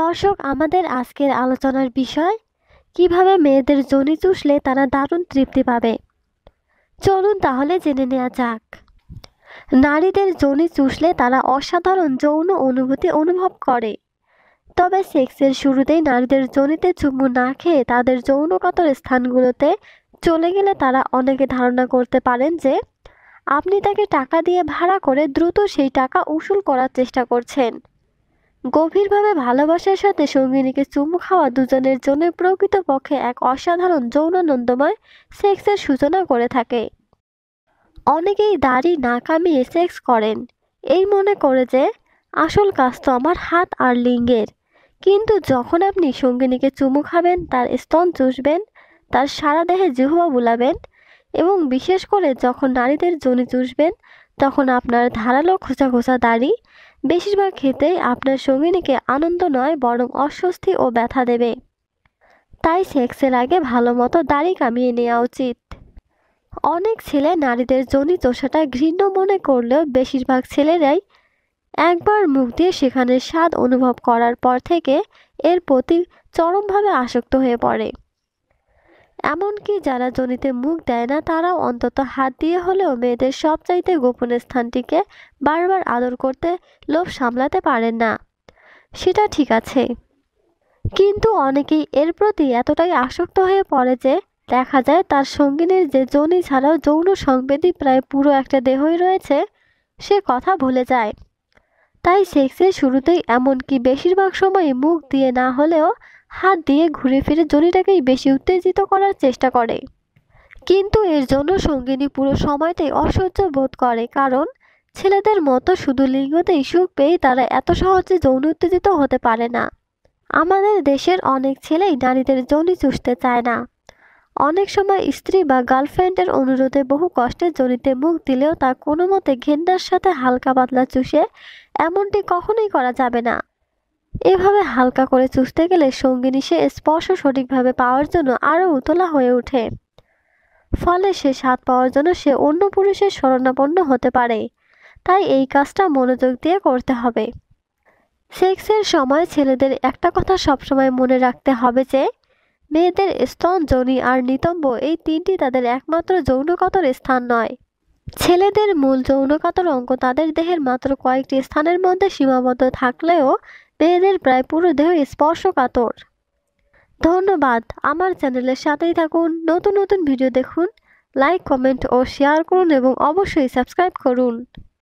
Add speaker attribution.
Speaker 1: দর্শক আমাদের আজকের আলোচনার বিষয় কিভাবে মেয়েদের জনি চুষলে তারা দারুণ তৃপ্তি পাবে চলুন তাহলে জেনে নেওয়া যাক নারীদের জনি চুষলে তারা অসাধারণ যৌন অনুভূতি অনুভব করে তবে সেক্সের শুরুতেই নারীদের জনিতে চুমু না খেয়ে তাদের যৌনকাতর স্থানগুলোতে চলে গেলে তারা অনেকে ধারণা করতে পারেন যে আপনি তাকে টাকা দিয়ে ভাড়া করে দ্রুত সেই টাকা উসুল করার চেষ্টা করছেন গভীরভাবে ভালোবাসার সাথে সঙ্গিনীকে চুমু খাওয়া দুজনের জন্য প্রকৃতপক্ষে এক অসাধারণ যৌনানন্দময় সেক্সের সূচনা করে থাকে অনেকেই দাড়ি না কামিয়ে সেক্স করেন এই মনে করে যে আসল কাজ তো আমার হাত আর লিঙ্গের কিন্তু যখন আপনি সঙ্গিনীকে চুমু খাবেন তার স্তন চুষবেন তার সারা দেহে জিহুয়া বুলাবেন এবং বিশেষ করে যখন নারীদের জনি চুষবেন তখন আপনার ধারালো খোঁচা খোঁচা দাড়ি বেশিরভাগ ক্ষেত্রেই আপনার সঙ্গিনীকে আনন্দ নয় বরং অস্বস্তি ও ব্যথা দেবে তাই সেক্সের আগে ভালো মতো দাড়ি কামিয়ে নেওয়া উচিত অনেক ছেলে নারীদের জনি চোষাটা ঘৃণ্য মনে করলেও বেশিরভাগ ছেলেরাই একবার মুখ দিয়ে সেখানে স্বাদ অনুভব করার পর থেকে এর প্রতি চরমভাবে আসক্ত হয়ে পড়ে এমনকি যারা জনিতে মুখ দেয় না তারাও অন্তত হাত দিয়ে হলেও মেয়েদের সবচাইতে গোপন স্থানটিকে বারবার আদর করতে লোভ সামলাতে পারেন না সেটা ঠিক আছে কিন্তু অনেকেই এর প্রতি এতটাই আসক্ত হয়ে পড়ে যে দেখা যায় তার সঙ্গিনীর যে জনি ছাড়াও যৌন সংবেদী প্রায় পুরো একটা দেহই রয়েছে সে কথা ভুলে যায় তাই সেক্সের শুরুতেই এমনকি বেশিরভাগ সময় মুখ দিয়ে না হলেও হাত দিয়ে ঘুরে ফিরে জনিটাকেই বেশি উত্তেজিত করার চেষ্টা করে কিন্তু এর জন্য সঙ্গিনী পুরো সময়তেই অসহ্য বোধ করে কারণ ছেলেদের মতো শুধু লিঙ্গতেই সুখ পেয়ে তারা এত সহজে যৌন উত্তেজিত হতে পারে না আমাদের দেশের অনেক ছেলেই নারীদের জনি চুষতে চায় না অনেক সময় স্ত্রী বা গার্লফ্রেন্ডের অনুরোধে বহু কষ্টে জনিতে মুখ দিলেও তা কোনো মতে ঘেন্ডার সাথে হালকা পাতলা চুষে এমনটি কখনোই করা যাবে না এভাবে হালকা করে চুষতে গেলে সঙ্গিনী সে স্পর্শ সঠিকভাবে পাওয়ার জন্য আরও উতলা হয়ে ওঠে ফলে সে স্বাদ পাওয়ার জন্য সে অন্য পুরুষের শরণাপন্ন হতে পারে তাই এই কাজটা মনোযোগ দিয়ে করতে হবে সেক্সের সময় ছেলেদের একটা কথা সবসময় মনে রাখতে হবে যে মেয়েদের স্তন জনি আর নিতম্ব এই তিনটি তাদের একমাত্র যৌনকাতর স্থান নয় ছেলেদের মূল যৌনকাতর অঙ্গ তাদের দেহের মাত্র কয়েকটি স্থানের মধ্যে সীমাবদ্ধ থাকলেও মেয়েদের প্রায় পুরো দেহ স্পর্শকাতর ধন্যবাদ আমার চ্যানেলের সাথেই থাকুন নতুন নতুন ভিডিও দেখুন লাইক কমেন্ট ও শেয়ার করুন এবং অবশ্যই সাবস্ক্রাইব করুন